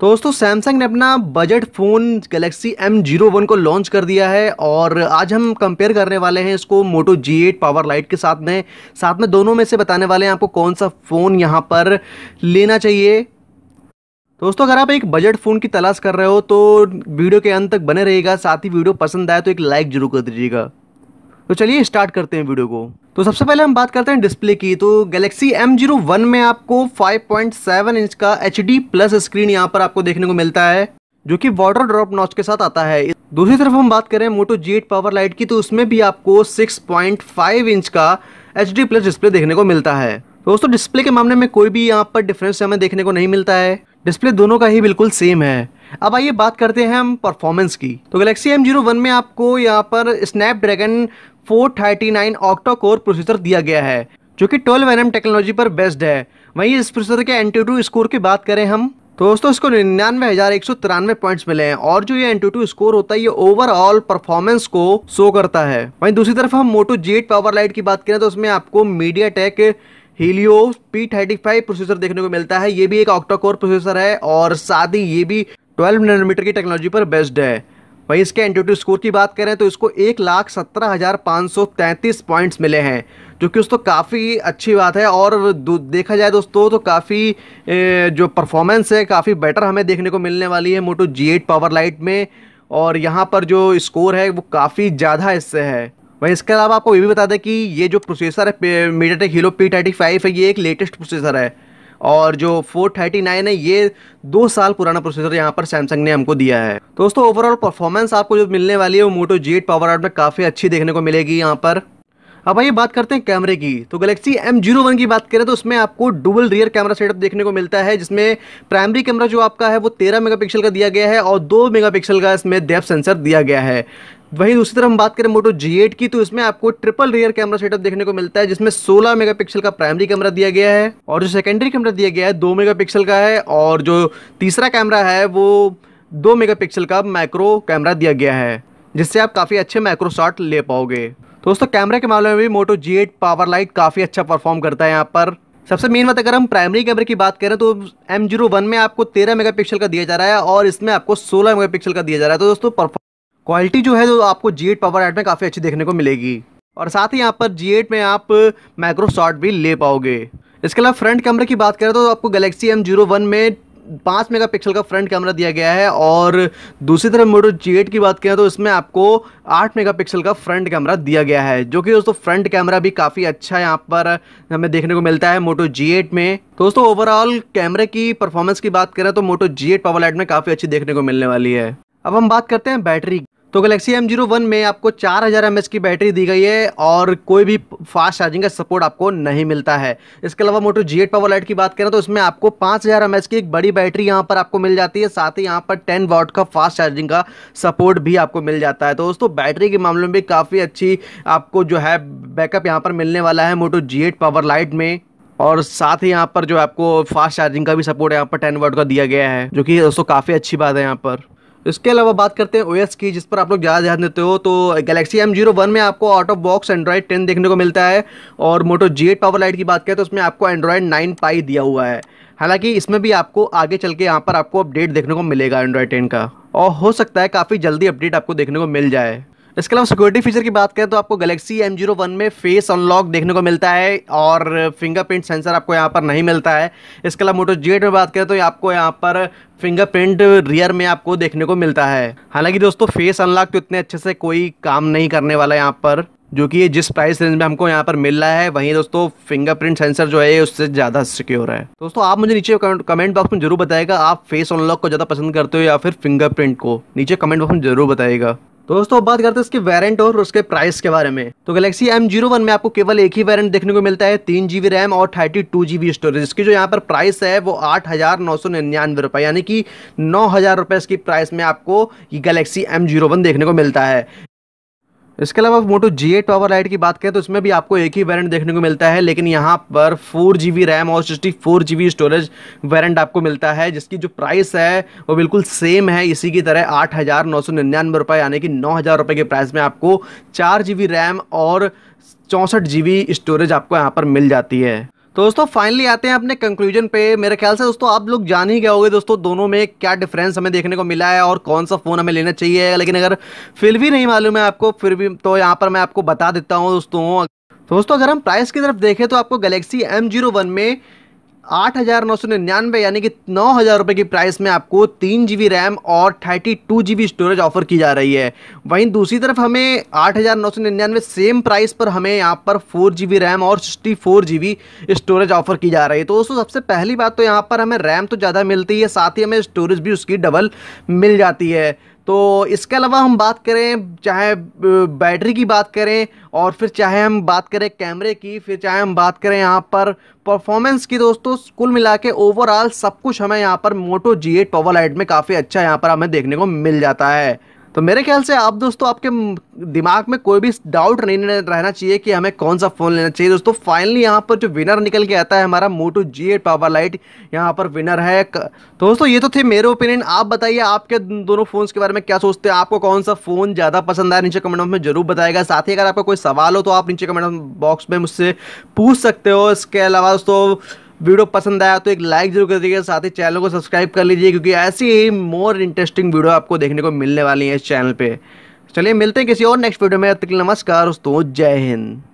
तो दोस्तों सैमसंग ने अपना budget phone Galaxy M zero one को लॉन्च कर दिया है और आज हम कंपेयर करने वाले हैं इसको Moto G eight Power Lite के साथ में साथ में दोनों में से बताने वाले हैं आपको कौन सा फ़ोन यहाँ पर लेना चाहिए दोस्तों अगर आप एक बजट फ़ोन की तलाश कर रहे हो तो वीडियो के अंत तक बने रहेगा साथ ही वीडियो पसंद आए तो एक लाइक ज़रूर कर दीजिएगा तो चलिए स्टार्ट करते हैं वीडियो को तो सबसे पहले हम बात करते हैं डिस्प्ले की तो गैलेक्सी M01 में आपको 5.7 इंच का एच प्लस स्क्रीन यहाँ पर आपको देखने को मिलता है जो कि वाटर ड्रॉप नॉच के साथ आता है दूसरी तरफ हम बात करें मोटो जी पावर लाइट की तो उसमें भी आपको 6.5 इंच का एच प्लस डिस्प्ले देखने को मिलता है दोस्तों डिस्प्ले के मामले में कोई भी यहाँ पर डिफरेंस हमें देखने को नहीं मिलता है डिस्प्ले दोनों का ही बिल्कुल सेम है अब आइए बात करते हैं हम परफॉर्मेंस की तो गलेक्सी एम जीरो वन में आपको यहाँ पर स्नैपड्रैगन 439 नाइन कोर प्रोसेसर दिया गया है जो कि 12 एन टेक्नोलॉजी पर बेस्ड है वहीं इस प्रोसेसर के एन टू स्कोर की बात करें हम तो दोस्तों इसको निन्यानवे हज़ार एक सौ तिरानवे पॉइंट मिले हैं और जो ये एन टू स्कोर होता है ये ओवरऑल परफॉर्मेंस को शो करता है वहीं दूसरी तरफ हम मोटो जेट पावर लाइट की बात करें तो उसमें आपको MediaTek Helio P thirty five processor देखने को मिलता है ये भी एक ऑक्टा कोर प्रोसेसर है और साथ ही ये भी ट्वेल्व नैनोमीटर की टेक्नोलॉजी पर बेस्ड है वहीं इसके एंटीट्यू स्कोर की बात करें तो इसको एक लाख सत्रह हज़ार पाँच सौ तैंतीस पॉइंट्स मिले हैं जो कि उसको तो काफ़ी अच्छी बात है और देखा जाए दोस्तों तो काफ़ी जो परफॉर्मेंस है काफ़ी बेटर हमें देखने को मिलने वाली है Moto G eight Power Lite में और यहाँ पर जो स्कोर है वो काफ़ी ज़्यादा इससे है वहीं इसके अलावा आपको ये भी बता दें कि ये जो प्रोसेसर है MediaTek Helio P thirty five है ये एक लेटेस्ट प्रोसेसर है और जो फोर थर्टी नाइन है ये दो साल पुराना प्रोसेसर यहाँ पर सैमसंग ने हमको दिया है दोस्तों ओवरऑल परफॉर्मेंस आपको जो मिलने वाली है वो मोटो जी एट पावर आर्ट में काफ़ी अच्छी देखने को मिलेगी यहाँ पर अब भाई बात करते हैं कैमरे की तो गलेक्सी एम जीरो वन की बात करें तो उसमें आपको डुबल रियर कैमरा सेटअप देखने को मिलता है जिसमें प्राइमरी कैमरा जो आपका है वो तेरह मेगापिक्सल का दिया गया है और दो मेगापिक्सल का इसमें डेप सेंसर दिया गया है वहीं दूसरी तरफ हम बात करें मोटो G8 की तो इसमें आपको ट्रिपल रियर कैमरा सेटअप देखने को मिलता है जिसमें 16 मेगापिक्सल का प्राइमरी कैमरा दिया गया है और जो सेकेंडरी कैमरा दिया गया है दो मेगापिक्सल का है और जो तीसरा कैमरा है वो दो मेगापिक्सल का माइक्रो कैमरा दिया गया है जिससे आप काफ़ी अच्छे माइक्रो शॉट ले पाओगे तो दोस्तों कैमरे के मामले में भी Moto G eight Power Lite काफ़ी अच्छा परफॉर्म करता है यहाँ पर सबसे मेन बात अगर हम प्राइमरी कैमरे की बात करें तो एम जीरो वन में आपको तेरह मेगापिक्सल का दिया जा रहा है और इसमें आपको सोलह मेगापिक्सल का दिया जा रहा है तो दोस्तों क्वालिटी जो है तो आपको जी एट पावर लाइट में काफ़ी अच्छी देखने को मिलेगी और साथ ही यहाँ पर जी एट में आप माइक्रोसॉफ्ट भी ले पाओगे इसके अलावा फ्रंट कैमरे की बात करें तो आपको गलेक्सी एम जीरो वन में पाँच मेगापिक्सल का फ्रंट कैमरा दिया गया है और दूसरी तरफ मोटो जी की बात करें तो इसमें आपको आठ मेगापिक्सल का फ्रंट कैमरा दिया गया है जो कि दोस्तों फ्रंट कैमरा भी काफ़ी अच्छा यहाँ पर हमें देखने को मिलता है मोटो जी में तो दोस्तों ओवरऑल कैमरे की परफॉर्मेंस की बात करें तो Moto G eight Power Lite में काफ़ी अच्छी देखने को मिलने वाली है अब हम बात करते हैं बैटरी तो गलेक्सी एम जीरो वन में आपको चार हज़ार एम की बैटरी दी गई है और कोई भी फास्ट चार्जिंग का सपोर्ट आपको नहीं मिलता है इसके अलावा Moto G eight Power Lite की बात करें तो इसमें आपको पाँच हज़ार एम की एक बड़ी बैटरी यहाँ पर आपको मिल जाती है साथ ही यहाँ पर टेन वाट का फास्ट चार्जिंग का सपोर्ट भी आपको मिल जाता है तो दोस्तों बैटरी के मामले में भी काफ़ी अच्छी आपको जो है बैकअप यहाँ पर मिलने वाला है मोटो जी पावर लाइट में और साथ ही यहाँ पर जो आपको फास्ट चार्जिंग का भी सपोर्ट यहाँ पर टेन वाट का दिया गया है जो कि दोस्तों काफ़ी अच्छी बात है यहाँ पर इसके अलावा बात करते हैं ओएस की जिस पर आप लोग ज़्यादा ध्यान देते हो तो गैलेक्सी एम जीरो वन में आपको out of box Android ten देखने को मिलता है और Moto G eight Power Lite की बात करें तो उसमें आपको एंड्रॉयड नाइन पाई दिया हुआ है हालांकि इसमें भी आपको आगे चल के यहाँ पर आपको अपडेट देखने को मिलेगा एंड्रॉयड टेन का और हो सकता है काफ़ी जल्दी अपडेट आपको देखने को मिल जाए इसके अलावा सिक्योरिटी फीचर की बात करें तो आपको गलेक्सी एम जीरो वन में फेस अनलॉक देखने को मिलता है और फिंगरप्रिंट सेंसर आपको यहाँ पर नहीं मिलता है इसके अलावा मोटो जी में बात करें तो आपको यहाँ पर फिंगरप्रिंट रियर में आपको देखने को मिलता है हालांकि दोस्तों फेस अनलॉक तो इतने अच्छे से कोई काम नहीं करने वाला यहाँ पर जो कि ये जिस प्राइस रेंज में हमको यहाँ पर मिल रहा है वहीं दोस्तों फिंगरप्रिंट सेंसर जो है उससे ज़्यादा सिक्योर है दोस्तों आप मुझे नीचे कमेंट बॉक्स में जरूर बताएगा आप फेस अनलॉक को ज़्यादा पसंद करते हो या फिर फिंगरप्रिंट को नीचे कमेंट बॉक्स में जरूर बताएगा तो दोस्तों बात करते हैं इसके वेरिएंट और उसके प्राइस के बारे में तो गैलेक्सी एम जीरो वन में आपको केवल एक ही वेरिएंट देखने को मिलता है तीन जीबी रैम और थर्टी टू जीबी स्टोरेज इसकी जो यहाँ पर प्राइस है वो आठ हजार नौ सौ निन्यानवे रुपए यानी कि नौ हजार रुपए इसकी प्राइस में आपको गैलेक्सी एम जीरो वन देखने को मिलता है इसके अलावा Moto G eight Power Lite की बात करें तो इसमें भी आपको एक ही वेरिएंट देखने को मिलता है लेकिन यहाँ पर फोर जी बी रैम और sixty four G B storage variant आपको मिलता है जिसकी जो प्राइस है वो बिल्कुल सेम है इसी की तरह आठ हज़ार नौ सौ निन्यानवे रुपये यानी कि नौ हज़ार रुपये के प्राइस में आपको चार जी बी रैम और चौंसठ जी बी स्टोरेज आपको यहाँ पर मिल जाती है तो दोस्तों फाइनली आते हैं अपने कंक्लूजन पे मेरे ख्याल से दोस्तों आप लोग जान ही गए होंगे दोस्तों दोनों में क्या डिफरेंस हमें देखने को मिला है और कौन सा फ़ोन हमें लेना चाहिए लेकिन अगर फिर भी नहीं मालूम है आपको फिर भी तो यहाँ पर मैं आपको बता देता हूँ दोस्तों तो दोस्तों अगर हम प्राइस की तरफ देखें तो आपको गलेक्सी एम जीरो वन में आठ हज़ार नौ सौ निन्यानवे यानी कि नौ हज़ार रुपये की प्राइस में आपको तीन जी बी रैम और thirty two G B storage offer की जा रही है वहीं दूसरी तरफ हमें आठ हज़ार नौ सौ निन्यानवे सेम प्राइस पर हमें यहाँ पर फोर जी बी रैम और sixty four G B storage offer की जा रही है तो दोस्तों सबसे पहली बात तो यहाँ पर हमें रैम तो ज़्यादा मिलती है साथ ही हमें स्टोरेज भी उसकी डबल मिल जाती है तो इसके अलावा हम बात करें चाहे बैटरी की बात करें और फिर चाहे हम बात करें कैमरे की फिर चाहे हम बात करें यहाँ पर परफॉर्मेंस की दोस्तों कुल मिला के ओवरऑल सब कुछ हमें यहाँ पर Moto G eight Power Lite में काफ़ी अच्छा यहाँ पर हमें देखने को मिल जाता है तो मेरे ख्याल से आप दोस्तों आपके दिमाग में कोई भी डाउट नहीं रहना चाहिए कि हमें कौन सा फ़ोन लेना चाहिए दोस्तों फाइनली यहाँ पर जो विनर निकल के आता है हमारा Moto G eight Power Lite यहाँ पर विनर है तो दोस्तों ये तो थे मेरे ओपिनियन आप बताइए आपके दोनों फ़ोन्स के बारे में क्या सोचते हैं आपको कौन सा फ़ोन ज़्यादा पसंद आया नीचे कमेंट बॉक्स में जरूर बताएगा साथ ही अगर आपका कोई सवाल हो तो आप नीचे कमेंट बॉक्स में मुझसे पूछ सकते हो इसके अलावा दोस्तों वीडियो पसंद आया तो एक लाइक जरूर कर दीजिएगा साथ ही चैनल को सब्सक्राइब कर लीजिए क्योंकि ऐसी ही मोर इंटरेस्टिंग वीडियो आपको देखने को मिलने वाली है इस चैनल पर चलिए मिलते हैं किसी और नेक्स्ट वीडियो में नमस्कार दोस्तों जय हिंद